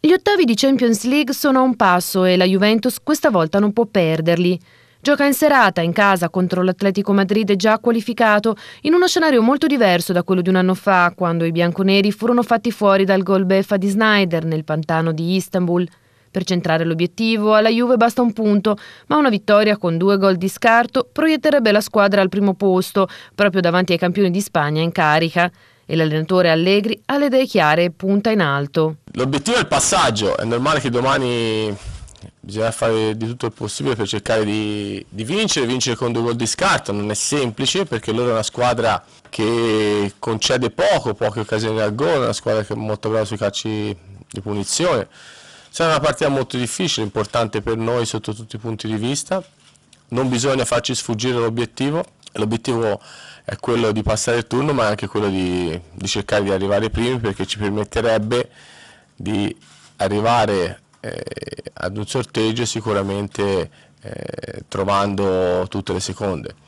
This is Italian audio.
Gli ottavi di Champions League sono a un passo e la Juventus questa volta non può perderli. Gioca in serata in casa contro l'Atletico Madrid già qualificato, in uno scenario molto diverso da quello di un anno fa, quando i bianconeri furono fatti fuori dal gol beffa di Snyder nel pantano di Istanbul. Per centrare l'obiettivo alla Juve basta un punto, ma una vittoria con due gol di scarto proietterebbe la squadra al primo posto, proprio davanti ai campioni di Spagna in carica e l'allenatore Allegri ha le idee chiare e punta in alto. L'obiettivo è il passaggio, è normale che domani bisogna fare di tutto il possibile per cercare di, di vincere, vincere con due gol di scarto, non è semplice perché loro è una squadra che concede poco, poche occasioni al gol, è una squadra che è molto brava sui calci di punizione. Sarà una partita molto difficile, importante per noi sotto tutti i punti di vista, non bisogna farci sfuggire l'obiettivo l'obiettivo è quello di passare il turno ma è anche quello di, di cercare di arrivare primi perché ci permetterebbe di arrivare eh, ad un sorteggio sicuramente eh, trovando tutte le seconde.